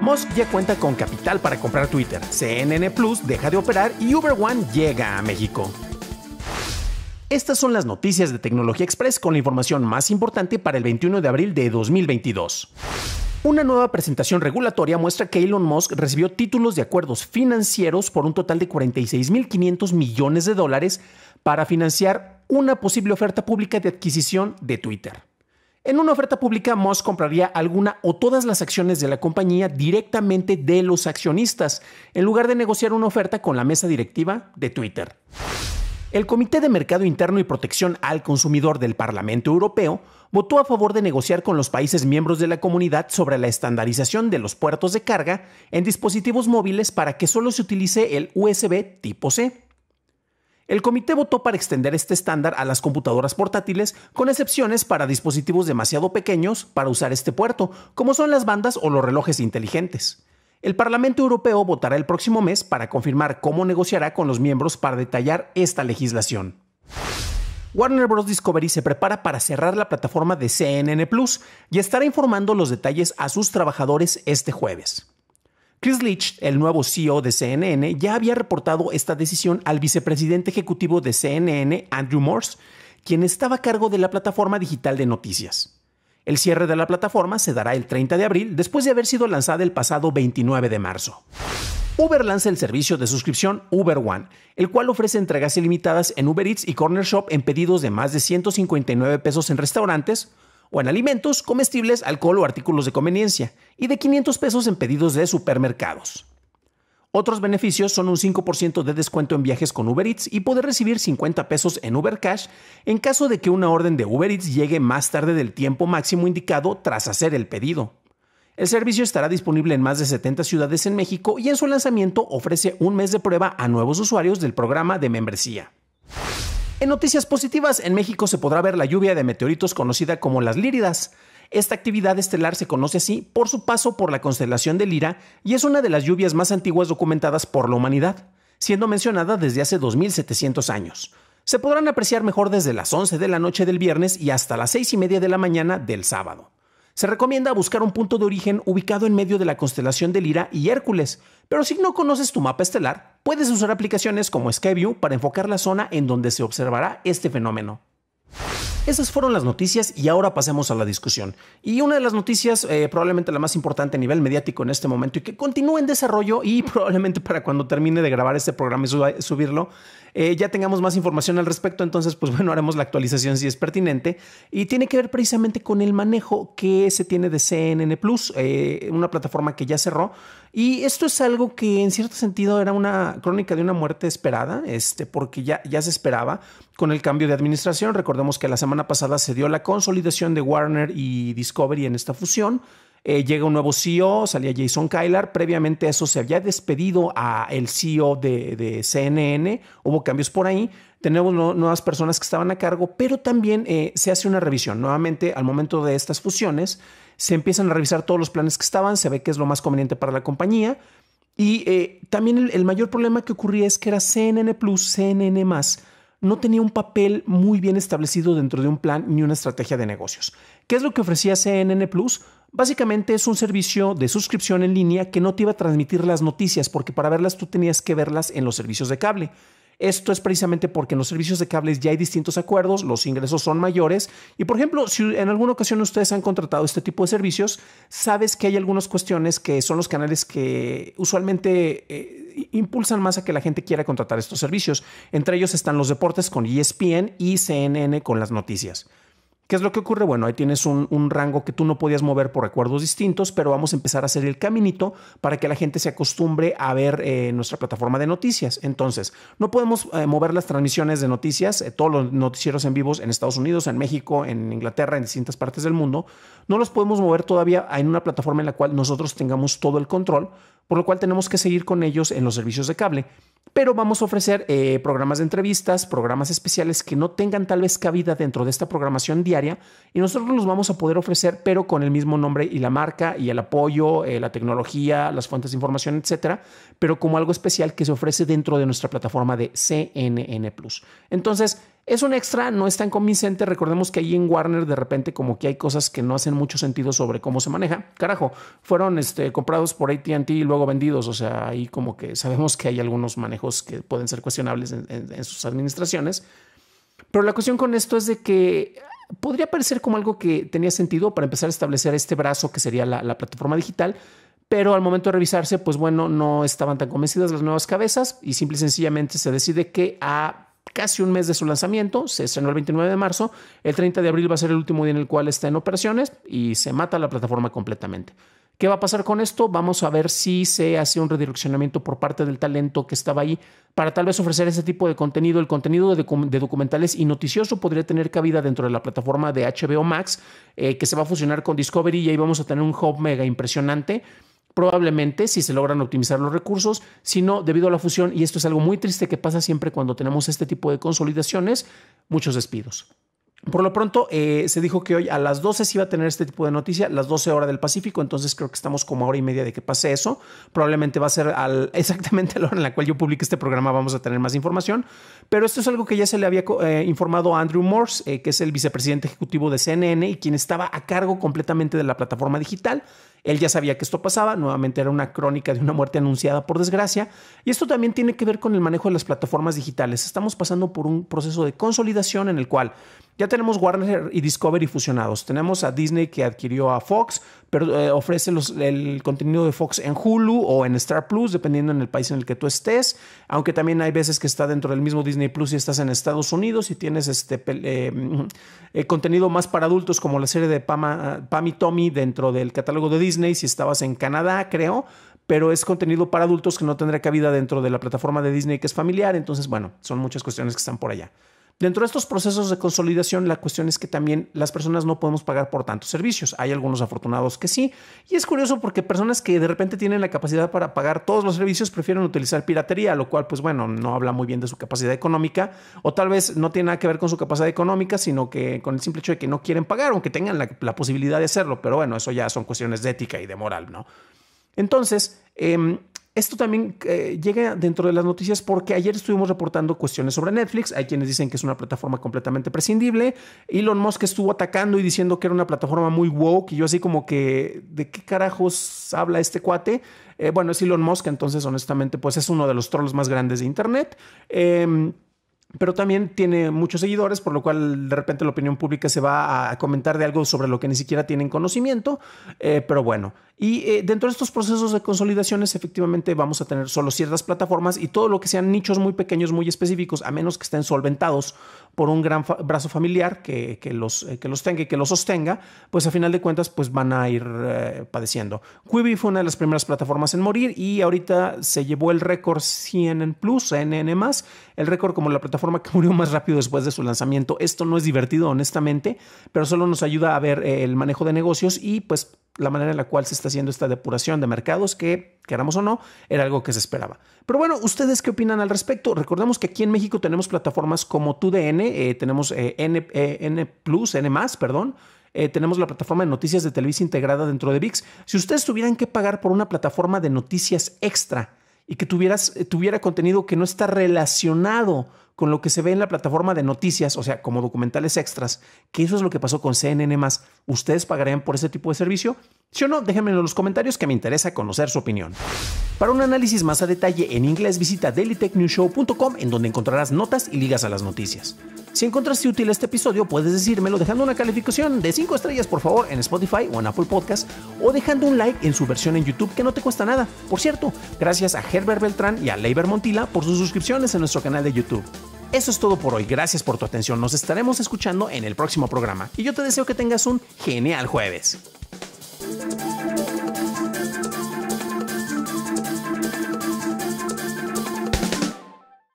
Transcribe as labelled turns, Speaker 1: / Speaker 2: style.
Speaker 1: Musk ya cuenta con capital para comprar Twitter, CNN Plus deja de operar y Uber One llega a México. Estas son las noticias de Tecnología Express con la información más importante para el 21 de abril de 2022. Una nueva presentación regulatoria muestra que Elon Musk recibió títulos de acuerdos financieros por un total de 46.500 millones de dólares para financiar una posible oferta pública de adquisición de Twitter. En una oferta pública, Musk compraría alguna o todas las acciones de la compañía directamente de los accionistas, en lugar de negociar una oferta con la mesa directiva de Twitter. El Comité de Mercado Interno y Protección al Consumidor del Parlamento Europeo votó a favor de negociar con los países miembros de la comunidad sobre la estandarización de los puertos de carga en dispositivos móviles para que solo se utilice el USB tipo C. El comité votó para extender este estándar a las computadoras portátiles, con excepciones para dispositivos demasiado pequeños para usar este puerto, como son las bandas o los relojes inteligentes. El Parlamento Europeo votará el próximo mes para confirmar cómo negociará con los miembros para detallar esta legislación. Warner Bros. Discovery se prepara para cerrar la plataforma de CNN Plus y estará informando los detalles a sus trabajadores este jueves. Chris Leach, el nuevo CEO de CNN, ya había reportado esta decisión al vicepresidente ejecutivo de CNN, Andrew Morse, quien estaba a cargo de la plataforma digital de noticias. El cierre de la plataforma se dará el 30 de abril después de haber sido lanzada el pasado 29 de marzo. Uber lanza el servicio de suscripción Uber One, el cual ofrece entregas ilimitadas en Uber Eats y Corner Shop en pedidos de más de 159 pesos en restaurantes, o en alimentos, comestibles, alcohol o artículos de conveniencia, y de 500 pesos en pedidos de supermercados. Otros beneficios son un 5% de descuento en viajes con Uber Eats y poder recibir 50 pesos en Uber Cash en caso de que una orden de Uber Eats llegue más tarde del tiempo máximo indicado tras hacer el pedido. El servicio estará disponible en más de 70 ciudades en México y en su lanzamiento ofrece un mes de prueba a nuevos usuarios del programa de membresía. En noticias positivas, en México se podrá ver la lluvia de meteoritos conocida como las Líridas. Esta actividad estelar se conoce así por su paso por la constelación de Lira y es una de las lluvias más antiguas documentadas por la humanidad, siendo mencionada desde hace 2700 años. Se podrán apreciar mejor desde las 11 de la noche del viernes y hasta las 6 y media de la mañana del sábado. Se recomienda buscar un punto de origen ubicado en medio de la constelación de Lira y Hércules, pero si no conoces tu mapa estelar, puedes usar aplicaciones como Skyview para enfocar la zona en donde se observará este fenómeno. Esas fueron las noticias y ahora pasemos a la discusión. Y una de las noticias, eh, probablemente la más importante a nivel mediático en este momento y que continúe en desarrollo y probablemente para cuando termine de grabar este programa y subirlo, eh, ya tengamos más información al respecto. Entonces, pues bueno, haremos la actualización si es pertinente. Y tiene que ver precisamente con el manejo que se tiene de CNN Plus, eh, una plataforma que ya cerró y esto es algo que en cierto sentido era una crónica de una muerte esperada, este, porque ya, ya se esperaba con el cambio de administración. Recordemos que la semana pasada se dio la consolidación de Warner y Discovery en esta fusión. Eh, llega un nuevo CEO, salía Jason Kylar. Previamente eso se había despedido a el CEO de, de CNN. Hubo cambios por ahí, tenemos nuevas personas que estaban a cargo, pero también eh, se hace una revisión. Nuevamente, al momento de estas fusiones, se empiezan a revisar todos los planes que estaban, se ve que es lo más conveniente para la compañía. Y eh, también el, mayor problema que ocurría es que era CNN Plus, CNN más, no tenía un papel muy bien establecido dentro de un plan ni una estrategia de negocios. ¿Qué es lo que ofrecía CNN Plus? Básicamente es un servicio de suscripción en línea que no te iba a transmitir las noticias, porque para verlas tú tenías que verlas en los servicios de cable. Esto es precisamente porque en los servicios de cables ya hay distintos acuerdos, los ingresos son mayores y por ejemplo, si en alguna ocasión ustedes han contratado este tipo de servicios, sabes que hay algunas cuestiones que son los canales que usualmente eh, impulsan más a que la gente quiera contratar estos servicios. Entre ellos están los deportes con ESPN y CNN con las noticias. ¿Qué es lo que ocurre? Bueno, ahí tienes un, rango que tú no podías mover por recuerdos distintos, pero vamos a empezar a hacer el caminito para que la gente se acostumbre a ver eh, nuestra plataforma de noticias. Entonces, no podemos eh, mover las transmisiones de noticias, eh, todos los noticieros en vivos en Estados Unidos, en México, en Inglaterra, en distintas partes del mundo, no los podemos mover todavía en una plataforma en la cual nosotros tengamos todo el control, por lo cual tenemos que seguir con ellos en los servicios de cable. Pero vamos a ofrecer eh, programas de entrevistas, programas especiales que no tengan tal vez cabida dentro de esta programación diaria y nosotros los vamos a poder ofrecer, pero con el mismo nombre y la marca y el apoyo, eh, la tecnología, las fuentes de información, etcétera, pero como algo especial que se ofrece dentro de nuestra plataforma de CNN Plus. Entonces, es un extra, no es tan convincente. Recordemos que ahí en Warner de repente como que hay cosas que no hacen mucho sentido sobre cómo se maneja. Carajo, fueron este, comprados por ATT y luego vendidos. O sea, ahí como que sabemos que hay algunos manejos que pueden ser cuestionables en, sus administraciones. Pero la cuestión con esto es de que podría parecer como algo que tenía sentido para empezar a establecer este brazo que sería la, plataforma digital pero al momento de revisarse, pues bueno, no estaban tan convencidas las nuevas cabezas y simple y sencillamente se decide que a casi un mes de su lanzamiento, se estrenó el 29 de marzo, el 30 de abril va a ser el último día en el cual está en operaciones y se mata la plataforma completamente. ¿Qué va a pasar con esto? Vamos a ver si se hace un redireccionamiento por parte del talento que estaba ahí para tal vez ofrecer ese tipo de contenido. El contenido de, documentales y noticioso podría tener cabida dentro de la plataforma de HBO Max, eh, que se va a fusionar con Discovery y ahí vamos a tener un hub mega impresionante probablemente si se logran optimizar los recursos, sino debido a la fusión, y esto es algo muy triste que pasa siempre cuando tenemos este tipo de consolidaciones, muchos despidos. Por lo pronto, eh, se dijo que hoy a las 12 se iba a tener este tipo de noticia, las 12 horas del Pacífico, entonces creo que estamos como a hora y media de que pase eso. Probablemente va a ser exactamente a la hora en la cual yo publique este programa, vamos a tener más información. Pero esto es algo que ya se le había eh, informado a Andrew Morse, eh, que es el vicepresidente ejecutivo de CNN y quien estaba a cargo completamente de la plataforma digital. Él ya sabía que esto pasaba, nuevamente era una crónica de una muerte anunciada por desgracia, y esto también tiene que ver con el manejo de las plataformas digitales. Estamos pasando por un proceso de consolidación en el cual ya tenemos Warner y Discovery fusionados, tenemos a Disney que adquirió a Fox, pero eh, ofrece el contenido de Fox en Hulu o en Star Plus, dependiendo en el país en el que tú estés, aunque también hay veces que está dentro del mismo Disney Plus y estás en Estados Unidos y tienes este eh, mm, eh, contenido más para adultos como la serie de Pam, Pam y Tommy dentro del catálogo de Disney Disney si estabas en Canadá, creo, pero es contenido para adultos que no tendrá cabida dentro de la plataforma de Disney que es familiar, entonces bueno, son muchas cuestiones que están por allá. Dentro de estos procesos de consolidación, la cuestión es que también las personas no podemos pagar por tantos servicios. Hay algunos afortunados que sí. Y es curioso porque personas que de repente tienen la capacidad para pagar todos los servicios prefieren utilizar piratería, lo cual, pues bueno, no habla muy bien de su capacidad económica. O tal vez no tiene nada que ver con su capacidad económica, sino que con el simple hecho de que no quieren pagar, aunque tengan la, posibilidad de hacerlo. Pero bueno, eso ya son cuestiones de ética y de moral, ¿no? Entonces, eh, esto también eh, llega dentro de las noticias porque ayer estuvimos reportando cuestiones sobre Netflix. Hay quienes dicen que es una plataforma completamente prescindible. Elon Musk estuvo atacando y diciendo que era una plataforma muy woke y yo así como que, ¿de qué carajos habla este cuate? Eh, bueno, es Elon Musk, entonces honestamente pues es uno de los trolls más grandes de Internet. Eh, pero también tiene muchos seguidores, por lo cual de repente la opinión pública se va a comentar de algo sobre lo que ni siquiera tienen conocimiento, eh, pero bueno. Y eh, dentro de estos procesos de consolidaciones, efectivamente vamos a tener solo ciertas plataformas y todo lo que sean nichos muy pequeños, muy específicos, a menos que estén solventados por un gran brazo familiar que, los, eh, que los tenga y que los sostenga, pues a final de cuentas pues van a ir eh, padeciendo. Quibi fue una de las primeras plataformas en morir y ahorita se llevó el récord CNN Plus, CNN+, el récord como la plataforma que murió más rápido después de su lanzamiento. Esto no es divertido, honestamente, pero solo nos ayuda a ver eh, el manejo de negocios y pues la manera en la cual se está haciendo esta depuración de mercados que, queramos o no, era algo que se esperaba. Pero bueno, ¿ustedes qué opinan al respecto? Recordemos que aquí en México tenemos plataformas como TUDN, eh, tenemos eh, N, eh, N Plus, N más, perdón. tenemos la plataforma de noticias de Televisa integrada dentro de VIX. Si ustedes tuvieran que pagar por una plataforma de noticias extra y que tuvieras, tuviera contenido que no está relacionado con lo que se ve en la plataforma de noticias, o sea, como documentales extras, que eso es lo que pasó con CNN ¿Ustedes pagarían por ese tipo de servicio? Si o no, déjenmelo en los comentarios que me interesa conocer su opinión. Para un análisis más a detalle en inglés visita dailytechnewshow.com en donde encontrarás notas y ligas a las noticias. Si encontraste útil este episodio puedes decírmelo dejando una calificación de 5 estrellas por favor en Spotify o en Apple Podcast o dejando un like en su versión en YouTube que no te cuesta nada. Por cierto, gracias a Herbert Beltrán y a Leiber Montila por sus suscripciones en nuestro canal de YouTube. Eso es todo por hoy, gracias por tu atención, nos estaremos escuchando en el próximo programa y yo te deseo que tengas un genial jueves.